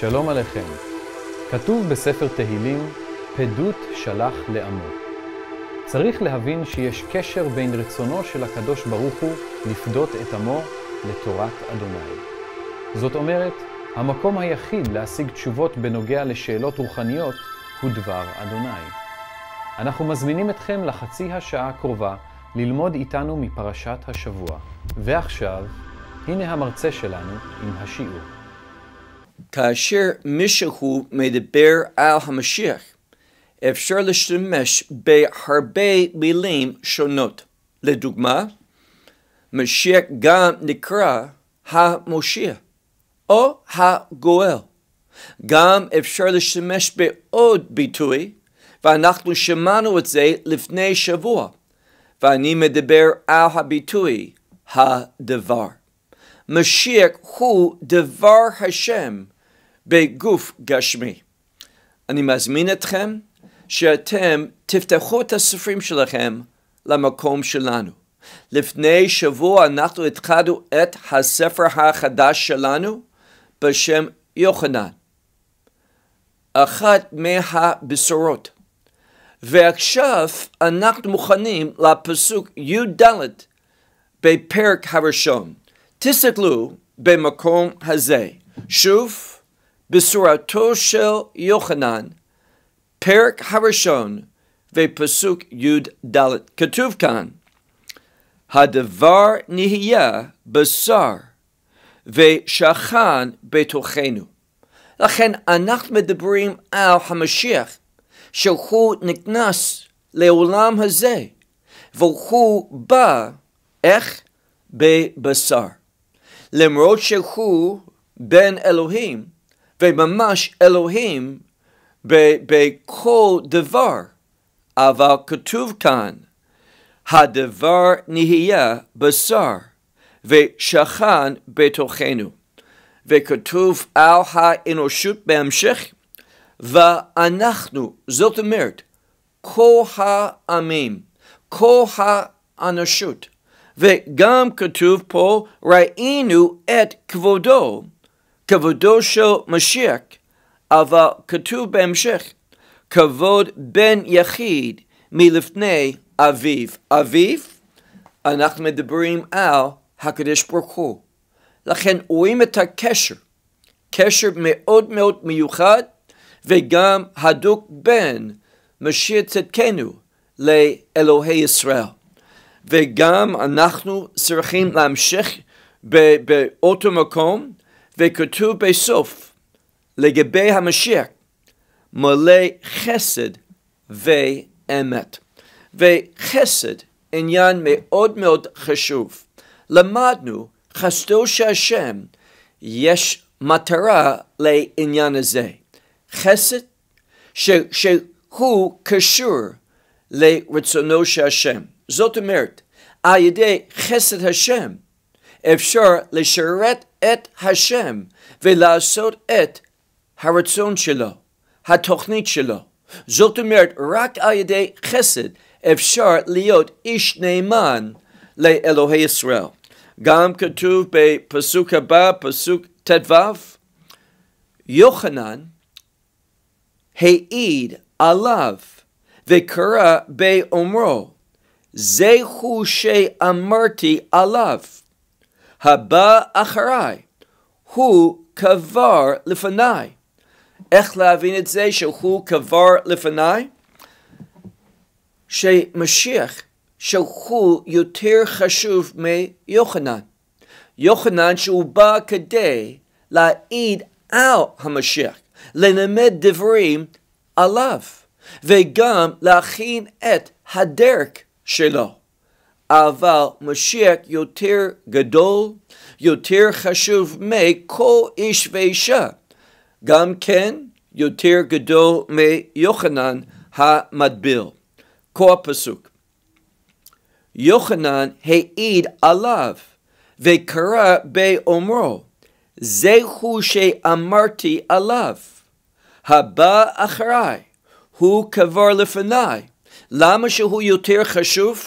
שלום עליכם. כתוב בספר תהילים, פדות שלח לעמו. צריך להבין שיש קשר בין רצונו של הקדוש ברוך הוא לפדות את עמו לתורת אדוני. זאת אומרת, המקום היחיד להשיג תשובות בנוגע לשאלות רוחניות הוא דבר אדוני. אנחנו מזמינים אתכם לחצי השעה הקרובה ללמוד איתנו מפרשת השבוע. ועכשיו, הנה המרצה שלנו עם השיעור. כאשר מישהו מדבר על המשיח, אפשר להשתמש בהרבה מילים שונות. לדוגמה, משיח גם נקרא המושיע או הגואל. גם אפשר להשתמש בעוד ביטוי, ואנחנו שמענו את זה לפני שבוע, ואני מדבר על הביטוי הדבר. משיח הוא דבר השם בגוף גשמי. אני מזמין אתכם שאתם תפתחו את הספרים שלכם למקום שלנו. לפני שבוע אנחנו התחלנו את הספר החדש שלנו בשם יוחנן. אחת מהבשורות. ועכשיו אנחנו מוכנים לפסוק י"ד בפרק הראשון. תסתכלו במקום הזה, שוב, בשורתו של יוחנן, פרק הראשון ופסוק י"ד. כתוב כאן, הדבר נהיה בשר ושכן בתוכנו. לכן אנחנו מדברים על המשיח, שהוא נכנס לעולם הזה, והוא בא, איך? בבשר. למרות שהוא בן אלוהים, וממש אלוהים בכל דבר, אבל כתוב כאן, הדבר נהיה בשר ושכן בתוכנו. וכתוב על האנושות בהמשך, ואנחנו, זאת אומרת, כל העמים, כל האנושות, וגם כתוב פה, ראינו את כבודו, כבודו של משיח, אבל כתוב בהמשך, כבוד בן יחיד מלפני אביו. אביו, אנחנו מדברים על הקדוש ברוך הוא. לכן רואים את הקשר, קשר מאוד מאוד מיוחד וגם הדוק בין משיח צדקנו לאלוהי ישראל. וגם אנחנו צריכים להמשיך באותו מקום, וכתוב בסוף, לגבי המשיח, מלא חסד ואמת. וחסד, עניין מאוד מאוד חשוב. למדנו, חסדו של השם, יש מטרה לעניין הזה. חסד, ש, שהוא קשור לרצונו של השם. זאת אומרת, על ידי חסד השם אפשר לשרת את השם ולעשות את הרצון שלו, התוכנית שלו. זאת אומרת, רק על ידי חסד אפשר להיות איש נאמן לאלוהי ישראל. גם כתוב בפסוק הבא, פסוק ט"ו, יוחנן העיד עליו וקרא באומרו זהו שאמרתי עליו, הבא אחריי, הוא כבר לפניי. איך להבין את זה שהוא כבר לפניי? שמשיח, שהוא יותר חשוב מיוחנן. יוחנן שהוא בא כדי להעיד על המשיח, ללמד דברים עליו, וגם להכין את הדרך שלו. אבל משיח יותר גדול, יותר חשוב מכל איש ואישה. גם כן יותר גדול מיוחנן המטביל. כה הפסוק. יוחנן העיד עליו וקרא באומרו, זהו שאמרתי עליו, הבא אחריי, הוא קבר לפניי, למה שהוא יותר חשוב?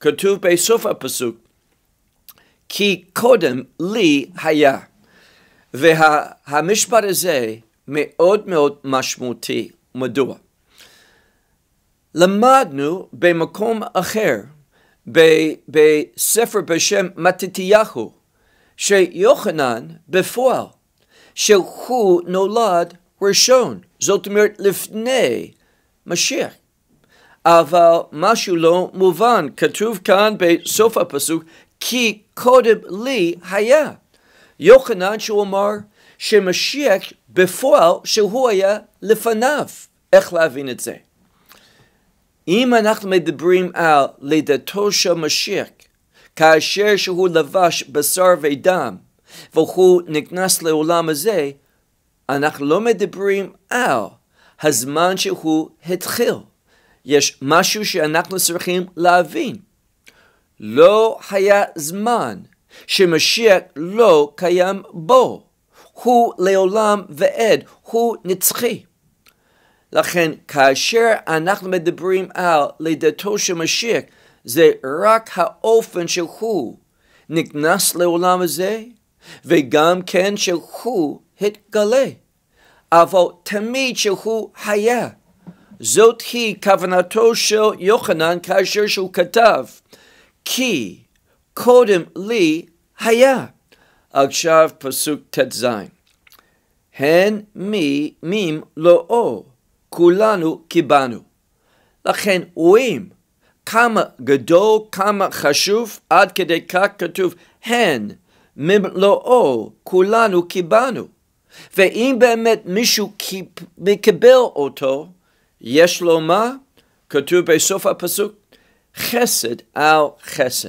כתוב בסוף הפסוק, כי קודם לי היה. והמשפט וה, הזה מאוד מאוד משמעותי. מדוע? למדנו במקום אחר, ב, בספר בשם מתתיהו, שיוחנן בפועל, שהוא נולד ראשון, זאת אומרת לפני משיח. אבל משהו לא מובן. כתוב כאן בסוף הפסוק, כי קודם לי היה. יוחנן שהוא אמר שמשיח בפועל שהוא היה לפניו. איך להבין את זה? אם אנחנו מדברים על לידתו של משיח, כאשר שהוא לבש בשר ודם, והוא נכנס לעולם הזה, אנחנו לא מדברים על הזמן שהוא התחיל. יש משהו שאנחנו צריכים להבין. לא היה זמן שמשיח לא קיים בו. הוא לעולם ועד, הוא נצחי. לכן, כאשר אנחנו מדברים על לידתו של משיח, זה רק האופן שהוא נכנס לעולם הזה, וגם כן שהוא התגלה, אבל תמיד שהוא היה. זאת היא כוונתו של יוחנן כאשר שהוא כתב, כי קודם לי היה. עכשיו פסוק ט"ז. הן מי מים לא אור, כולנו קיבלנו. לכן רואים כמה גדול, כמה חשוב, עד כדי כך כתוב הן ממלואו, כולנו קיבלנו. ואם באמת מישהו מקבל אותו, יש לו מה? כתוב בסוף הפסוק, חסד על חסד.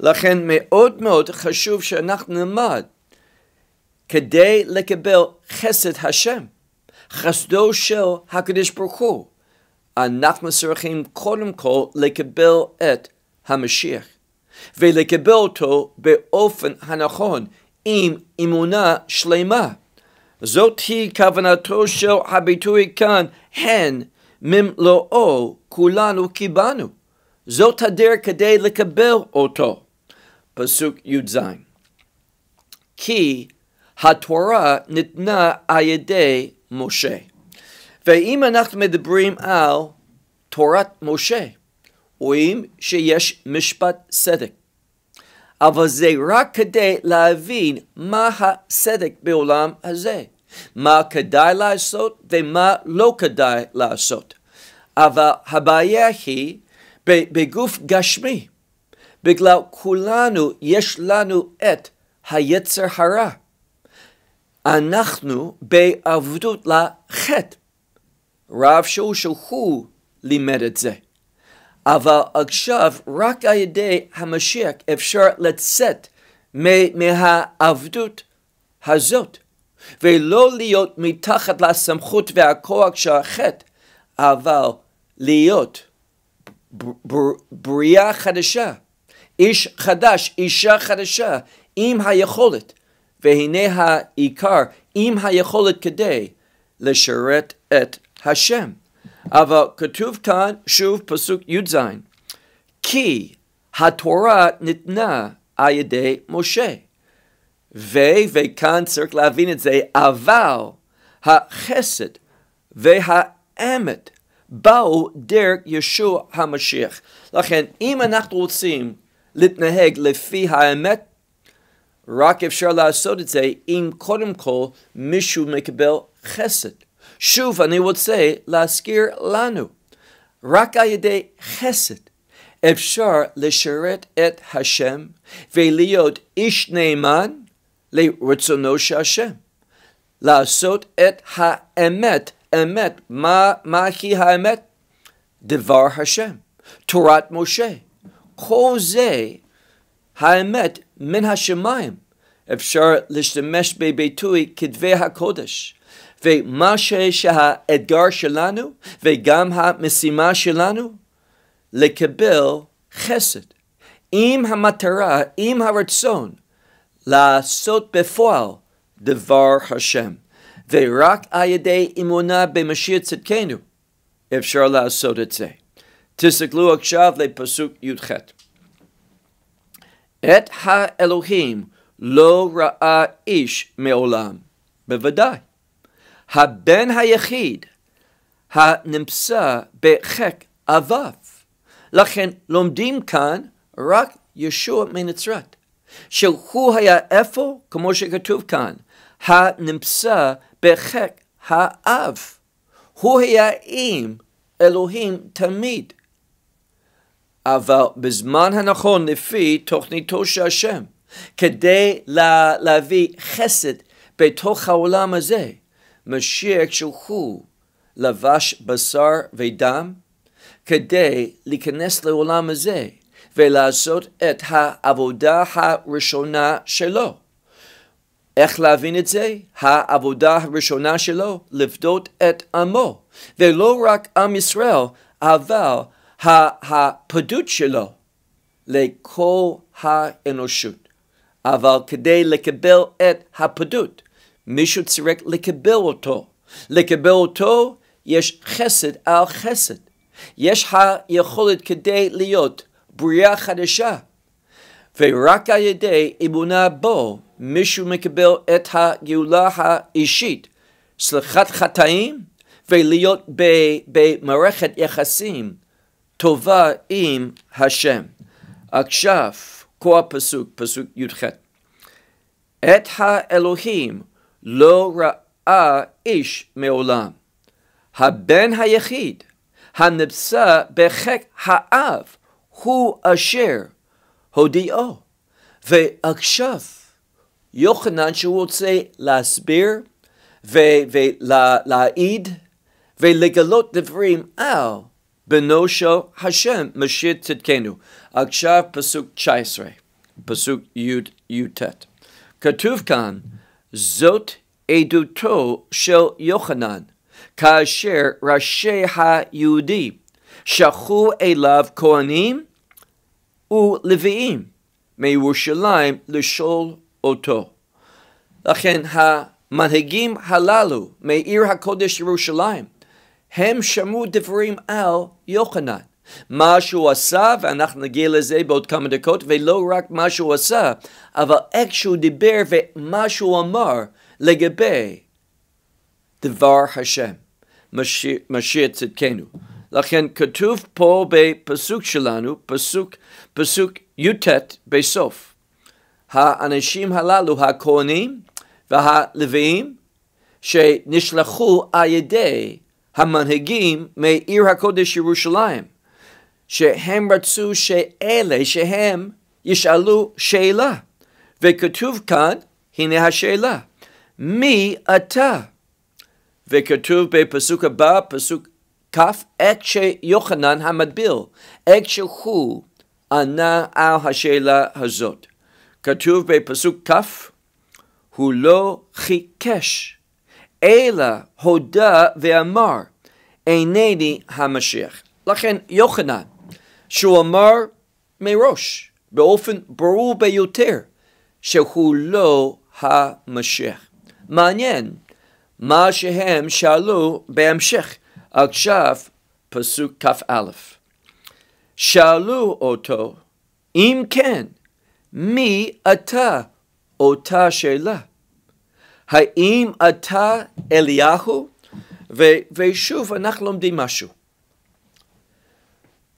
לכן מאוד מאוד חשוב שאנחנו נלמד כדי לקבל חסד השם, חסדו של הקדוש ברוך הוא. אנחנו צריכים קודם כל לקבל את המשיח, ולקבל אותו באופן הנכון, עם אמונה שלמה. זאת היא כוונתו של הביטוי כאן, הן ממלואו כולנו קיבלנו. זאת הדרך כדי לקבל אותו. פסוק י"ז. כי התורה ניתנה על ידי משה. ואם אנחנו מדברים על תורת משה, רואים שיש משפט צדק. אבל זה רק כדי להבין מה הצדק בעולם הזה. מה כדאי לעשות ומה לא כדאי לעשות. אבל הבעיה היא בגוף גשמי, בגלל כולנו יש לנו את היצר הרע. אנחנו בעבדות לחטא. רב שהוא שהוא לימד את זה. אבל עכשיו רק על ידי המשיח אפשר לצאת מהעבדות הזאת. ולא להיות מתחת לסמכות והכוח של החטא, אבל להיות בריאה חדשה, איש חדש, אישה חדשה, עם היכולת, והנה העיקר, עם היכולת כדי לשרת את השם. אבל כתוב כאן, שוב, פסוק י"ז, כי התורה ניתנה על ידי משה. ו, וכאן צריך להבין את זה, אבל החסד והאמת באו דרך ישוע המשיח. לכן, אם אנחנו רוצים להתנהג לפי האמת, רק אפשר לעשות את זה אם קודם כל מישהו מקבל חסד. שוב, אני רוצה להזכיר לנו, רק על ידי חסד אפשר לשרת את השם ולהיות איש נאמן לרצונו של השם. לעשות את האמת, אמת. מה, מה הכי האמת? דבר השם, תורת משה. כל זה האמת מן השמיים. אפשר להשתמש בביטוי כתבי הקודש. ומה שהאתגר שלנו וגם המשימה שלנו, לקבל חסד. אם המטרה, אם הרצון, לעשות בפועל דבר השם. ורק על ידי אמונה במשיח צדקנו אפשר לעשות את זה. תסתכלו עכשיו לפסוק י"ח. את האלוהים לא ראה איש מעולם. בוודאי. הבן היחיד הנמצא בחק אביו. לכן לומדים כאן רק ישוע מנצרת. שהוא היה איפה, כמו שכתוב כאן, הנמצא בחק האב. הוא היה עם אלוהים תמיד, אבל בזמן הנכון לפי תוכניתו של השם, כדי לה, להביא חסד בתוך העולם הזה. משיח שהוא לבש בשר ודם כדי להיכנס לעולם הזה ולעשות את העבודה הראשונה שלו. איך להבין את זה? העבודה הראשונה שלו, לפדות את עמו. ולא רק עם ישראל, אבל הפדות שלו לכל האנושות. אבל כדי לקבל את הפדות, מישהו צריך לקבל אותו. לקבל אותו יש חסד על חסד. יש היכולת כדי להיות בריאה חדשה. ורק על ידי אמונה בו מישהו מקבל את הגאולה האישית, סליחת חטאים ולהיות במערכת יחסים טובה עם השם. עכשיו, כה הפסוק, פסוק י"ח. את האלוהים לא ראה איש מעולם. הבן היחיד הנפסה בחק האב Who a Hu Asher O, Ve Akshav Yochanan she would say Lasbir Ve Ve La Laid Ve Legalot Devrim Al Benosho Hashem Mashit Tidkenu Akshav Pasuk Chaisre Pasuk Yud Yud Yutet Katuvkan Zot Eduto Shel Yochanan Kasher Rashe Ha Yudi Shachu Elav Koanim ולוויים מירושלים לשאול אותו. לכן המנהיגים הללו מעיר הקודש ירושלים, הם שמעו דברים על יוחנן. מה שהוא עשה, ואנחנו נגיע לזה בעוד כמה דקות, ולא רק מה שהוא עשה, אבל איך שהוא דיבר ומה שהוא אמר לגבי דבר השם, משיח צדקנו. לכן כתוב פה בפסוק שלנו, פסוק, פסוק י"ט בסוף. האנשים הללו, הכהנים והלוויים, שנשלחו על ידי המנהיגים מעיר הקודש ירושלים, שהם רצו שאלה, שהם ישאלו שאלה. וכתוב כאן, הנה השאלה, מי אתה? וכתוב בפסוק הבא, פסוק כף את שיוחנן המטביל, את שהוא ענה על השאלה הזאת. כתוב בפסוק כף, הוא לא חיכש, אלא הודה ואמר, אינני המשיח. לכן יוחנן, שהוא אמר מראש, באופן ברור ביותר, שהוא לא המשיח. מעניין מה שהם שאלו בהמשך. עכשיו פסוק כ"א. שאלו אותו, אם כן, מי אתה? אותה שאלה. האם אתה אליהו? ו- ושוב, אנחנו לומדים משהו.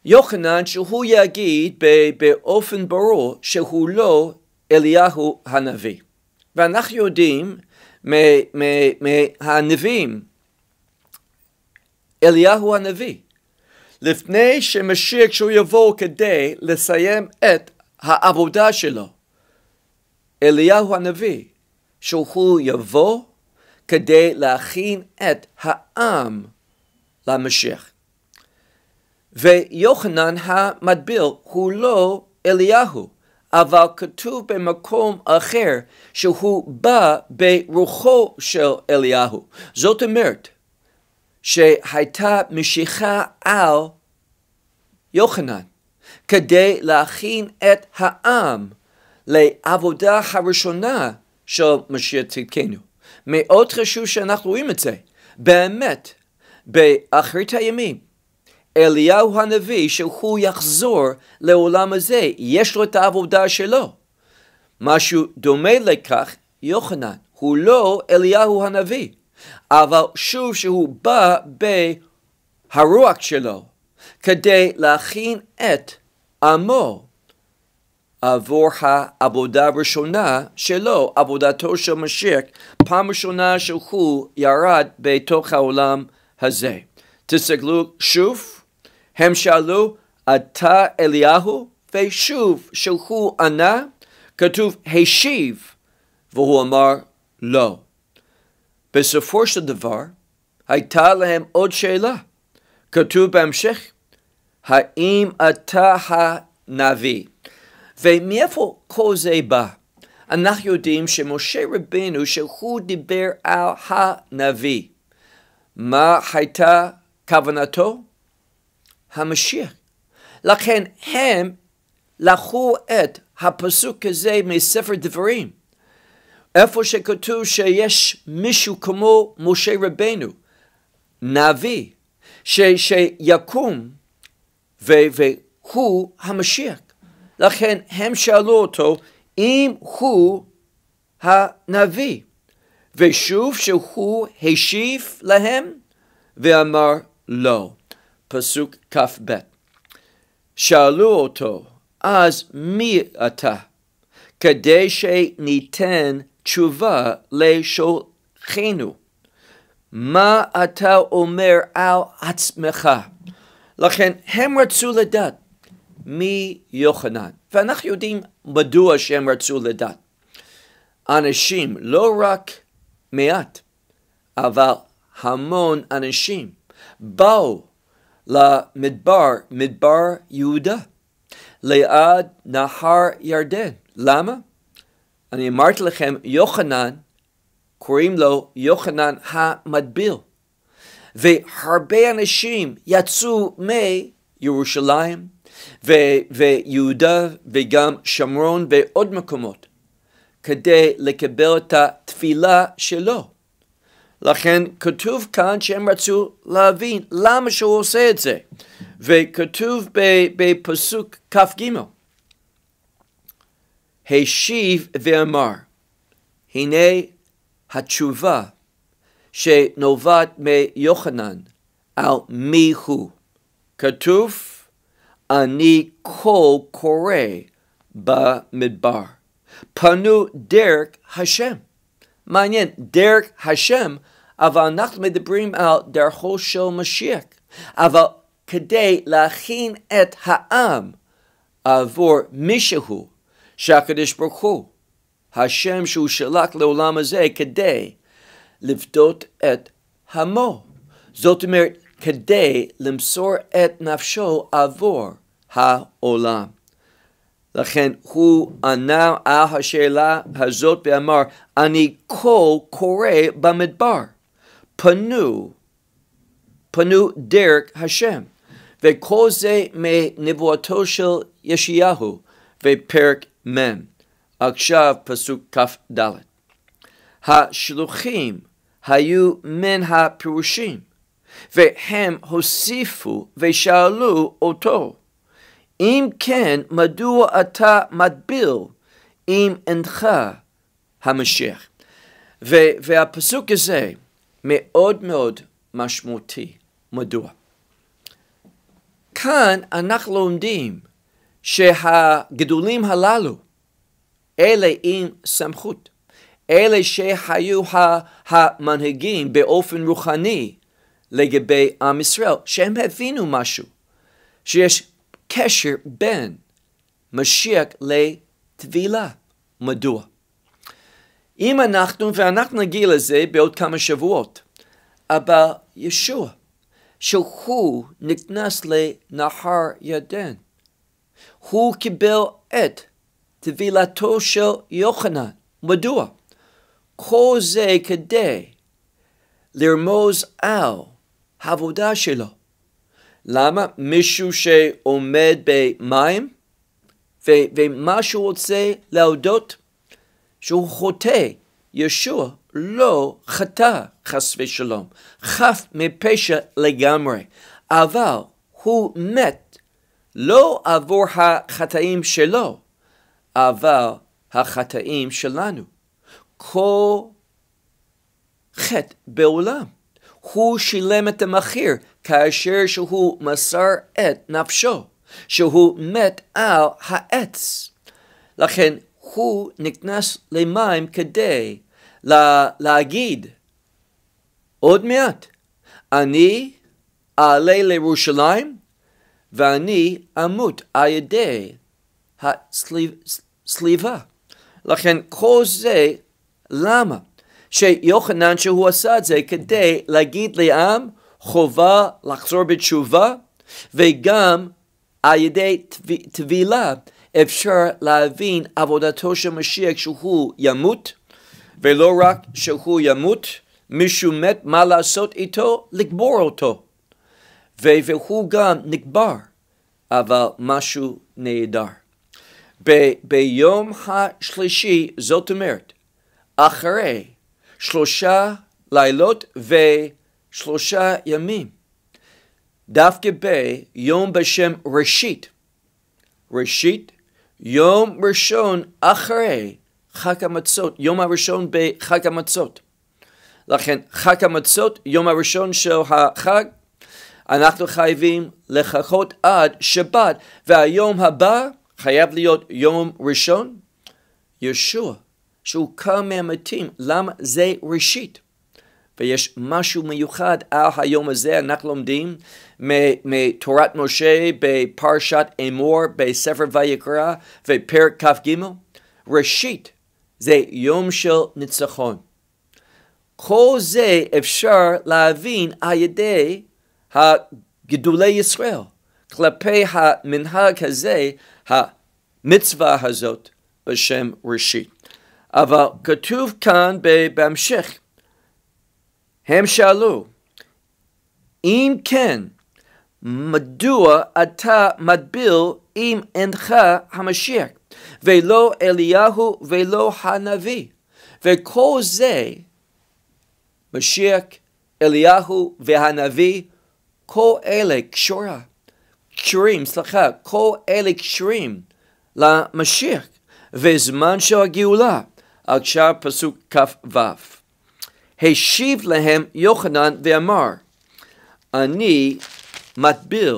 יוחנן, שהוא יגיד באופן ברור שהוא לא אליהו הנביא. ואנחנו יודעים מהנביאים אליהו הנביא. לפני שמשיח כשהוא יבוא כדי לסיים את העבודה שלו. אליהו הנביא, שהוא יבוא כדי להכין את העם למשיח. ויוחנן המטביל הוא לא אליהו, אבל כתוב במקום אחר שהוא בא ברוחו של אליהו. זאת אומרת, שהייתה משיכה על יוחנן, כדי להכין את העם לעבודה הראשונה של משיח צדקנו. מאוד חשוב שאנחנו רואים את זה. באמת, באחרית הימים, אליהו הנביא, שהוא יחזור לעולם הזה, יש לו את העבודה שלו. משהו דומה לכך, יוחנן, הוא לא אליהו הנביא. אבל שוב שהוא בא בהרוח שלו, כדי להכין את עמו עבור העבודה הראשונה שלו, עבודתו של משיח, פעם ראשונה שהוא ירד בתוך העולם הזה. תסתכלו שוב, הם שאלו, אתה אליהו? ושוב שהוא ענה, כתוב השיב, והוא אמר לא. בסופו של דבר, הייתה להם עוד שאלה. כתוב בהמשך, האם אתה הנביא? ומאיפה כל זה בא? אנחנו יודעים שמשה רבנו, שהוא דיבר על הנביא. מה הייתה כוונתו? המשיח. לכן הם לקחו את הפסוק הזה מספר דברים. איפה שכתוב שיש מישהו כמו משה רבנו, נביא, שיקום והוא המשיח. לכן הם שאלו אותו אם הוא הנביא, ושוב שהוא השיב להם ואמר לא. פסוק כ"ב. שאלו אותו, אז מי אתה? כדי שניתן תשובה לשולחינו. מה אתה אומר על עצמך? לכן הם רצו לדעת מי יוחנן, ואנחנו יודעים מדוע שהם רצו לדעת. אנשים, לא רק מעט, אבל המון אנשים באו למדבר, מדבר יהודה, ליד נהר ירדן. למה? אני אמרתי לכם, יוחנן, קוראים לו יוחנן המטביל. והרבה אנשים יצאו מירושלים ו- ויהודה וגם שמרון ועוד מקומות כדי לקבל את התפילה שלו. לכן כתוב כאן שהם רצו להבין למה שהוא עושה את זה. וכתוב בפסוק כ"ג השיב ואמר, הנה התשובה שנובעת מיוחנן על מי הוא. כתוב, אני כל קורא במדבר. פנו דרך השם. מעניין, דרך השם, אבל אנחנו מדברים על דרכו של משיח. אבל כדי להכין את העם עבור מישהו, שהקדוש ברוך הוא, השם שהוא שלח לעולם הזה כדי לפדות את עמו. זאת אומרת, כדי למסור את נפשו עבור העולם. לכן הוא ענה על השאלה הזאת ואמר, אני כל קורא במדבר, פנו, פנו דרך השם. וכל זה מנבואתו של ישיהו בפרק מ', עכשיו פסוק כ"ד. השלוחים היו מן הפירושים, והם הוסיפו ושאלו אותו, אם כן, מדוע אתה מטביל אם אינך המשיח? ו- והפסוק הזה מאוד מאוד משמעותי. מדוע? כאן אנחנו לומדים שהגדולים הללו, אלה עם סמכות, אלה שהיו המנהיגים באופן רוחני לגבי עם ישראל, שהם הבינו משהו, שיש קשר בין משיח לטבילה. מדוע? אם אנחנו, ואנחנו נגיע לזה בעוד כמה שבועות, אבל ישוע, שהוא נכנס לנהר ידן, הוא קיבל את טבילתו של יוחנן. מדוע? כל זה כדי לרמוז על העבודה שלו. למה? מישהו שעומד במים ו- ומה שהוא רוצה להודות? שהוא חוטא. ישוע לא חטא, חס ושלום. חף מפשע לגמרי. אבל הוא מת לא עבור החטאים שלו, אבל החטאים שלנו. כל חטא בעולם. הוא שילם את המחיר כאשר שהוא מסר את נפשו, שהוא מת על העץ. לכן הוא נכנס למים כדי לה, להגיד עוד מעט, אני אעלה לירושלים ואני אמות על ידי הסליבה. לכן כל זה, למה? שיוחנן שהוא עשה את זה כדי להגיד לעם חובה לחזור בתשובה וגם על ידי טבילה אפשר להבין עבודתו של משיח שהוא ימות ולא רק שהוא ימות, מישהו מת, מה לעשות איתו? לקבור אותו. והוא גם נקבר, אבל משהו נהדר. ב- ביום השלישי, זאת אומרת, אחרי שלושה לילות ושלושה ימים, דווקא ביום בשם ראשית, ראשית, יום ראשון אחרי חג המצות, יום הראשון בחג המצות. לכן חג המצות, יום הראשון של החג, אנחנו חייבים לחכות עד שבת, והיום הבא חייב להיות יום ראשון, ישוע, שהוא קם מהמתים, למה זה ראשית? ויש משהו מיוחד על היום הזה, אנחנו לומדים מתורת משה בפרשת אמור בספר ויקרא ופרק כ"ג. ראשית, זה יום של ניצחון. כל זה אפשר להבין על ידי גדולי ישראל, כלפי המנהג הזה, המצווה הזאת בשם ראשית. אבל כתוב כאן בהמשך, הם שאלו, אם כן, מדוע אתה מטביל אם אינך המשיח, ולא אליהו ולא הנביא? וכל זה, משיח, אליהו והנביא, כל אלה קשורה, קשורים, סליחה, כל אלה קשורים למשיח וזמן של הגאולה. עכשיו פסוק כ"ו. השיב להם יוחנן ואמר, אני מטביל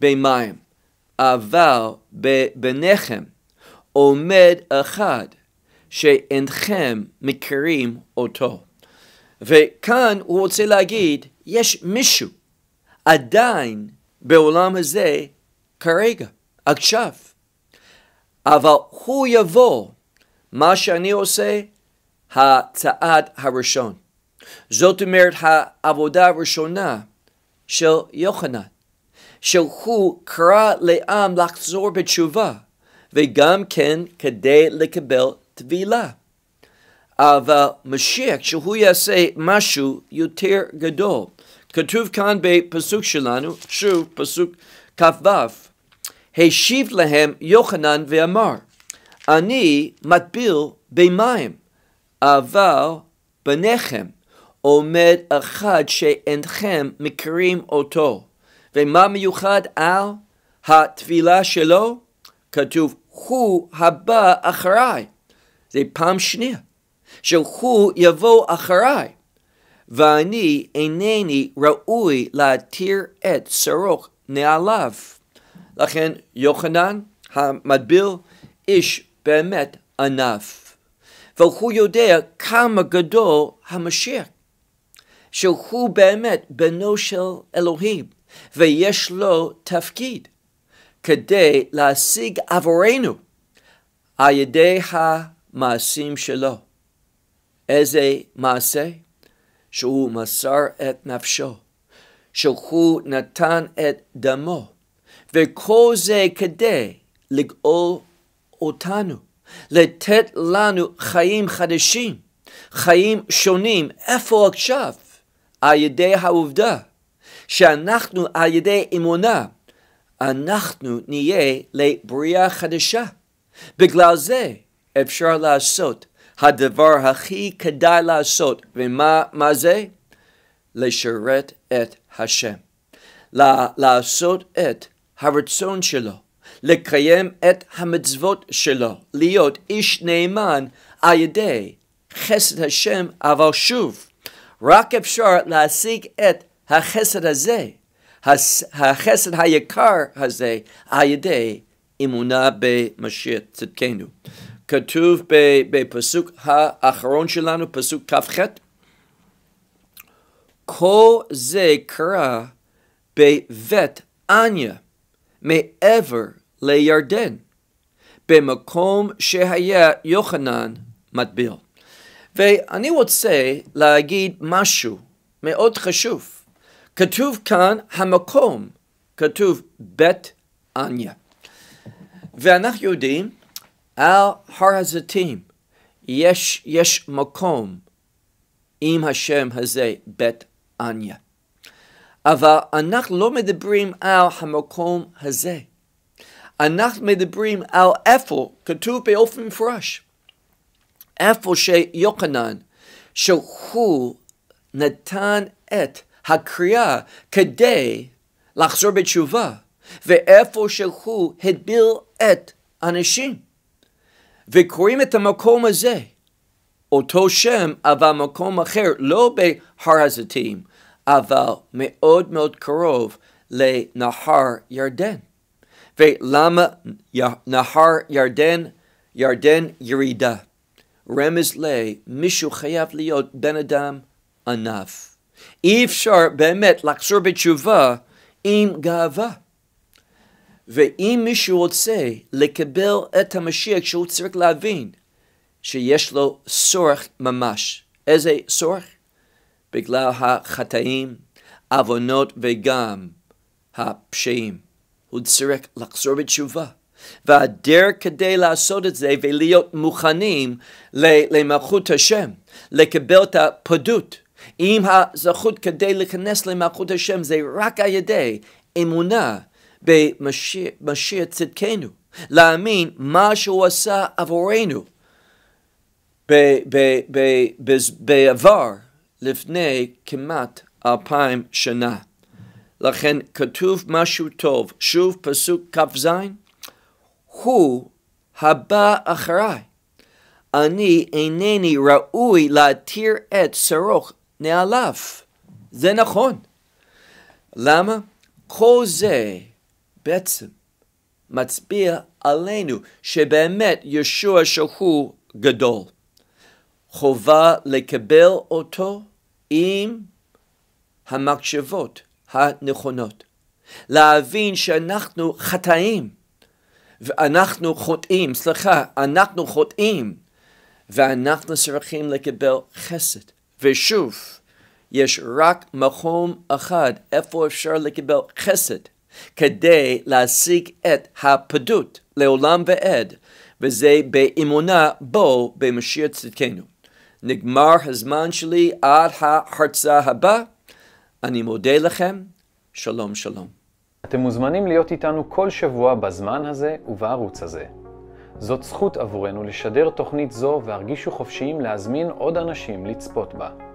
במים, אבל בביניכם עומד אחד שאינכם מכירים אותו. וכאן הוא רוצה להגיד, יש מישהו עדיין בעולם הזה כרגע, עכשיו. אבל הוא יבוא, מה שאני עושה, הצעד הראשון. זאת אומרת העבודה הראשונה של יוחנן, שהוא קרא לעם לחזור בתשובה, וגם כן כדי לקבל טבילה. אבל משיח, שהוא יעשה משהו יותר גדול. כתוב כאן בפסוק שלנו, שוב, פסוק כ"ו, השיב להם יוחנן ואמר, אני מטביל במים, אבל בניכם עומד אחד שאינכם מכירים אותו. ומה מיוחד על הטבילה שלו? כתוב, הוא הבא אחריי. זה פעם שנייה, שהוא יבוא אחריי. ואני אינני ראוי להתיר את שרוך נעליו. לכן יוחנן המטביל איש באמת ענף. והוא יודע כמה גדול המשיח, שהוא באמת בנו של אלוהים, ויש לו תפקיד כדי להשיג עבורנו על ידי המעשים שלו. איזה מעשה? שהוא מסר את נפשו, שהוא נתן את דמו, וכל זה כדי לגאול אותנו, לתת לנו חיים חדשים, חיים שונים, איפה עכשיו? על ידי העובדה שאנחנו על ידי אמונה, אנחנו נהיה לבריאה חדשה. בגלל זה אפשר לעשות הדבר הכי כדאי לעשות. ומה זה? לשרת את השם. לעשות את הרצון שלו. לקיים את המצוות שלו. להיות איש נאמן על ידי חסד השם, אבל שוב, רק אפשר להשיג את החסד הזה, החסד היקר הזה, על ידי אמונה במשיח צדקנו. כתוב בפסוק האחרון שלנו, פסוק כ"ח, כל זה קרה בבית עניה, מעבר לירדן, במקום שהיה יוחנן מטביל. ואני רוצה להגיד משהו מאוד חשוב. כתוב כאן המקום, כתוב בית עניה. ואנחנו יודעים על הר הזיתים יש, יש מקום עם השם הזה, בית עניה. אבל אנחנו לא מדברים על המקום הזה. אנחנו מדברים על איפה, כתוב באופן מפורש, איפה שיוחנן, שהוא נתן את הקריאה כדי לחזור בתשובה, ואיפה שהוא הדביל את אנשים. וקוראים את המקום הזה, אותו שם, אבל מקום אחר, לא בהר הזיתים, אבל מאוד מאוד קרוב לנהר ירדן. ולמה נהר ירדן? ירדן ירידה. רמז ל... מישהו חייב להיות בן אדם ענף. אי אפשר באמת לחזור בתשובה עם גאווה. ואם מישהו רוצה לקבל את המשיח, שהוא צריך להבין שיש לו צורך ממש. איזה צורך? בגלל החטאים, עוונות וגם הפשעים. הוא צריך לחזור בתשובה. והדרך כדי לעשות את זה ולהיות מוכנים למלכות השם, לקבל את הפדות עם הזכות כדי להיכנס למלכות השם, זה רק על ידי אמונה במשיח צדקנו, להאמין מה שהוא עשה עבורנו בעבר, לפני כמעט אלפיים שנה. לכן כתוב משהו טוב, שוב פסוק כ"ז, הוא הבא אחריי. אני אינני ראוי להתיר את שרוך נעליו. זה נכון. למה? כל זה בעצם מצביע עלינו שבאמת ישוע שהוא גדול. חובה לקבל אותו עם המחשבות הנכונות. להבין שאנחנו חטאים, ואנחנו חוטאים, סליחה, אנחנו חוטאים, ואנחנו צריכים לקבל חסד. ושוב, יש רק מקום אחד איפה אפשר לקבל חסד, כדי להשיג את הפדות לעולם ועד, וזה באמונה בו במשיח צדקנו. נגמר הזמן שלי עד ההרצאה הבאה. אני מודה לכם, שלום שלום. אתם מוזמנים להיות איתנו כל שבוע בזמן הזה ובערוץ הזה. זאת זכות עבורנו לשדר תוכנית זו והרגישו חופשיים להזמין עוד אנשים לצפות בה.